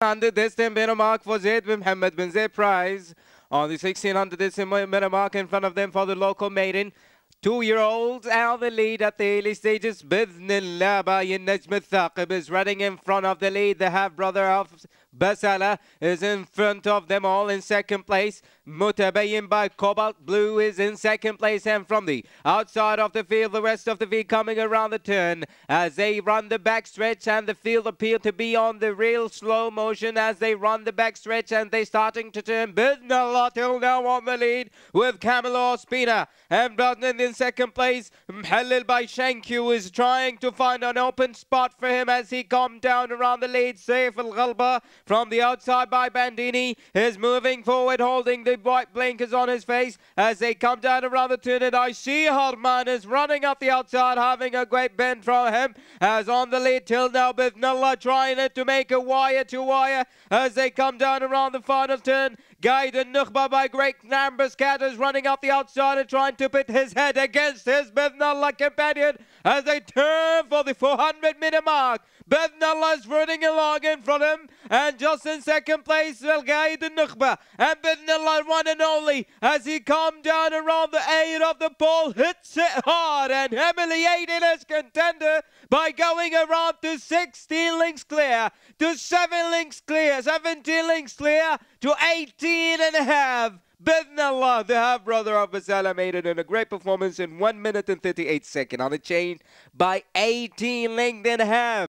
100 distant middle mark for Zaid bin Mohammed bin Zaid Prize. On the 1600th distant middle mark in front of them for the local maiden. 2 year old out the lead at the early stages. Bidnillah Laba Najm al-Thaqib is running in front of the lead. The half-brother of Basala is in front of them all in second place. Mutabayin by Cobalt Blue is in second place and from the outside of the field, the rest of the field coming around the turn as they run the backstretch and the field appear to be on the real slow motion as they run the backstretch and they starting to turn. Bidnalatil now on the lead with Camelot Spina and Bradnan in second place. Mhalil by Shankyu is trying to find an open spot for him as he come down around the lead. Saif Al-Ghalba from the outside by Bandini. Is moving forward, holding the white blinkers on his face as they come down around the turn. And I see Hartman is running up the outside, having a great bend from him. As on the lead till now, with Nalla trying to make a wire to wire as they come down around the final turn. Gaiden Nukhba by great numbers. Cat is running out the outside and trying to pit his head against his Bethnallah companion as they turn for the 400 minute mark. Bethnallah is running along in front of him and just in second place will Gaiden Nukhba. And Bethnallah one and only as he comes down around the aid of the ball, hits it hard and humiliated his contender by going around to 16 links clear, to 7 links clear, 17 links clear, to 18 seen and have. Bidnallah, the half brother of Basala made it in a great performance in 1 minute and 38 seconds on a chain by 18 length and a half.